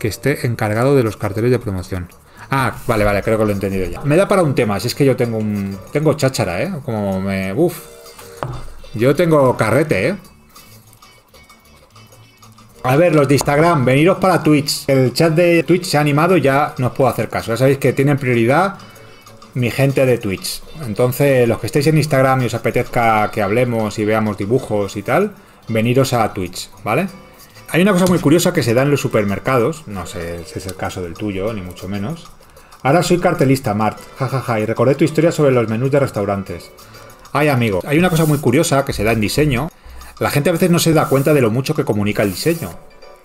que esté encargado de los carteles de promoción. Ah, vale, vale, creo que lo he entendido ya. Me da para un tema, si es que yo tengo un... Tengo cháchara, ¿eh? Como me... Uf. Yo tengo carrete, ¿eh? A ver, los de Instagram, veniros para Twitch. El chat de Twitch se ha animado y ya no os puedo hacer caso. Ya sabéis que tienen prioridad mi gente de Twitch. Entonces, los que estéis en Instagram y os apetezca que hablemos y veamos dibujos y tal, veniros a Twitch, ¿vale? vale hay una cosa muy curiosa que se da en los supermercados, no sé si es el caso del tuyo, ni mucho menos. Ahora soy cartelista, Mart, jajaja, ja, ja, y recordé tu historia sobre los menús de restaurantes. Ay, amigo, hay una cosa muy curiosa que se da en diseño. La gente a veces no se da cuenta de lo mucho que comunica el diseño.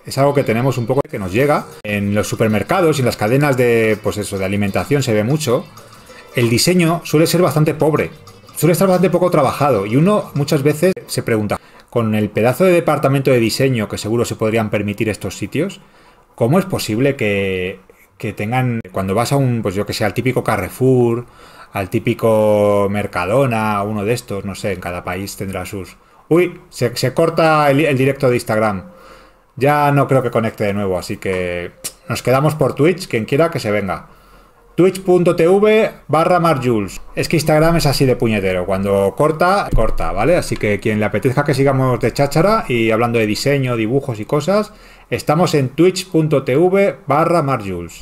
Es algo que tenemos un poco que nos llega. En los supermercados y en las cadenas de, pues de alimentación se ve mucho. El diseño suele ser bastante pobre, suele estar bastante poco trabajado y uno muchas veces se pregunta, con el pedazo de departamento de diseño que seguro se podrían permitir estos sitios, ¿cómo es posible que, tengan, cuando vas a un, pues yo que sé, al típico Carrefour, al típico Mercadona, uno de estos, no sé, en cada país tendrá sus... Uy, se, corta el, directo de Instagram. Ya no creo que conecte de nuevo, así que nos quedamos por Twitch, quien quiera que se venga twitch.tv barra marjules. Es que Instagram es así de puñetero. Cuando corta, corta, ¿vale? Así que quien le apetezca que sigamos de cháchara y hablando de diseño, dibujos y cosas, estamos en twitch.tv barra marjules.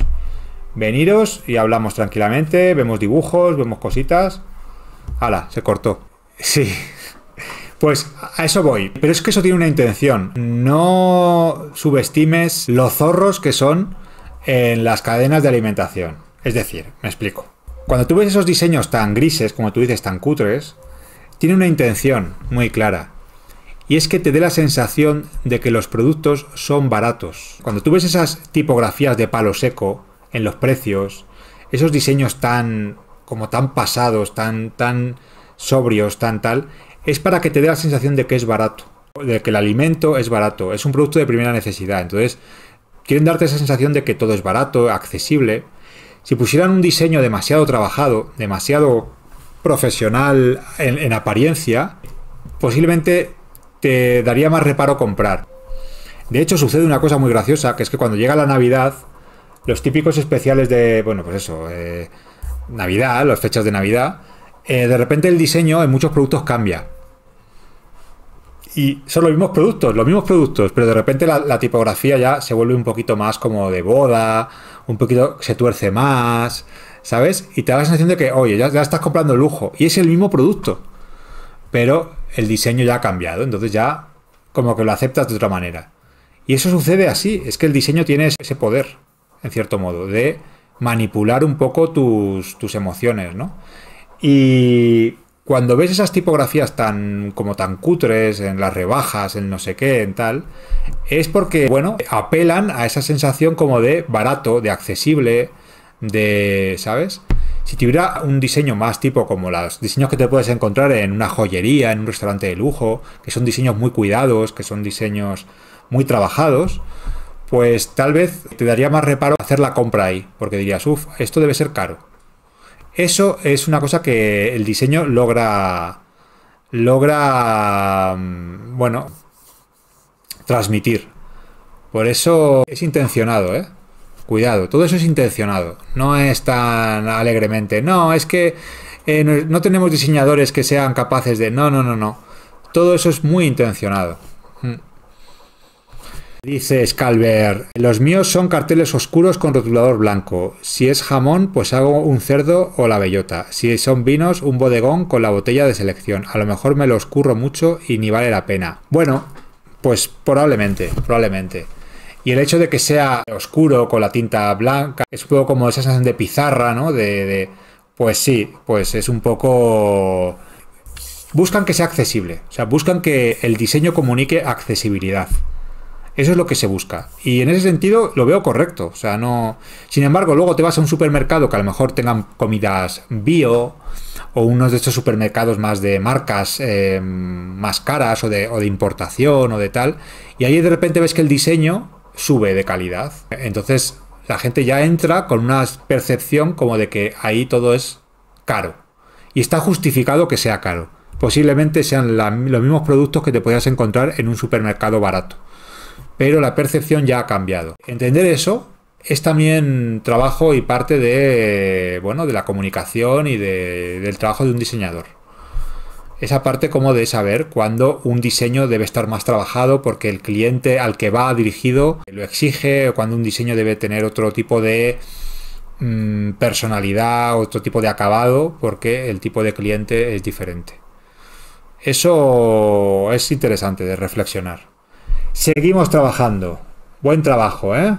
Veniros y hablamos tranquilamente, vemos dibujos, vemos cositas. ¡Hala! Se cortó. Sí. Pues a eso voy. Pero es que eso tiene una intención. No subestimes los zorros que son en las cadenas de alimentación. Es decir, me explico. Cuando tú ves esos diseños tan grises, como tú dices, tan cutres, tiene una intención muy clara. Y es que te dé la sensación de que los productos son baratos. Cuando tú ves esas tipografías de palo seco en los precios, esos diseños tan como tan pasados, tan tan sobrios, tan tal, es para que te dé la sensación de que es barato, de que el alimento es barato, es un producto de primera necesidad. Entonces, quieren darte esa sensación de que todo es barato, accesible, si pusieran un diseño demasiado trabajado, demasiado profesional en, apariencia, posiblemente te daría más reparo comprar. De hecho, sucede una cosa muy graciosa, que es que cuando llega la Navidad, los típicos especiales de, bueno, pues eso, eh, Navidad, las fechas de Navidad, eh, de repente el diseño en muchos productos cambia. Y son los mismos productos, los mismos productos, pero de repente la, la tipografía ya se vuelve un poquito más como de boda, un poquito se tuerce más, ¿sabes? Y te da la sensación de que, oye, ya, ya estás comprando lujo y es el mismo producto, pero el diseño ya ha cambiado, entonces ya como que lo aceptas de otra manera. Y eso sucede así, es que el diseño tiene ese poder, en cierto modo, de manipular un poco tus, tus emociones, ¿no? Y cuando ves esas tipografías tan como tan cutres en las rebajas, en no sé qué, en tal, es porque bueno, apelan a esa sensación como de barato, de accesible, de, ¿sabes? Si tuviera un diseño más tipo como los diseños que te puedes encontrar en una joyería, en un restaurante de lujo, que son diseños muy cuidados, que son diseños muy trabajados, pues tal vez te daría más reparo hacer la compra ahí, porque dirías, uff, esto debe ser caro. Eso es una cosa que el diseño logra, logra, mm, bueno, transmitir. Por eso es intencionado, ¿eh? Cuidado, todo eso es intencionado. No es tan alegremente. No, es que eh, no tenemos diseñadores que sean capaces de... No, no, no, no. Todo eso es muy intencionado. Dice Scalver, los míos son carteles oscuros con rotulador blanco. Si es jamón, pues hago un cerdo o la bellota. Si son vinos, un bodegón con la botella de selección. A lo mejor me lo oscurro mucho y ni vale la pena. Bueno, pues probablemente, probablemente. Y el hecho de que sea oscuro con la tinta blanca es un poco como esa sensación de pizarra, ¿no? De, de, pues sí, pues es un poco... Buscan que sea accesible, o sea, buscan que el diseño comunique accesibilidad. Eso es lo que se busca. Y en ese sentido lo veo correcto. O sea, no. Sin embargo, luego te vas a un supermercado que a lo mejor tengan comidas bio o unos de estos supermercados más de marcas eh, más caras o de, importación o de tal. Y ahí de repente ves que el diseño sube de calidad. Entonces la gente ya entra con una percepción como de que ahí todo es caro. Y está justificado que sea caro. Posiblemente sean los mismos productos que te podías encontrar en un supermercado barato pero la percepción ya ha cambiado. Entender eso es también trabajo y parte de, bueno, de la comunicación y del trabajo de un diseñador. Esa parte como de saber cuándo un diseño debe estar más trabajado porque el cliente al que va dirigido lo exige, o cuando un diseño debe tener otro tipo de mm, personalidad, otro tipo de acabado, porque el tipo de cliente es diferente. Eso es interesante de reflexionar. Seguimos trabajando. Buen trabajo, ¿eh?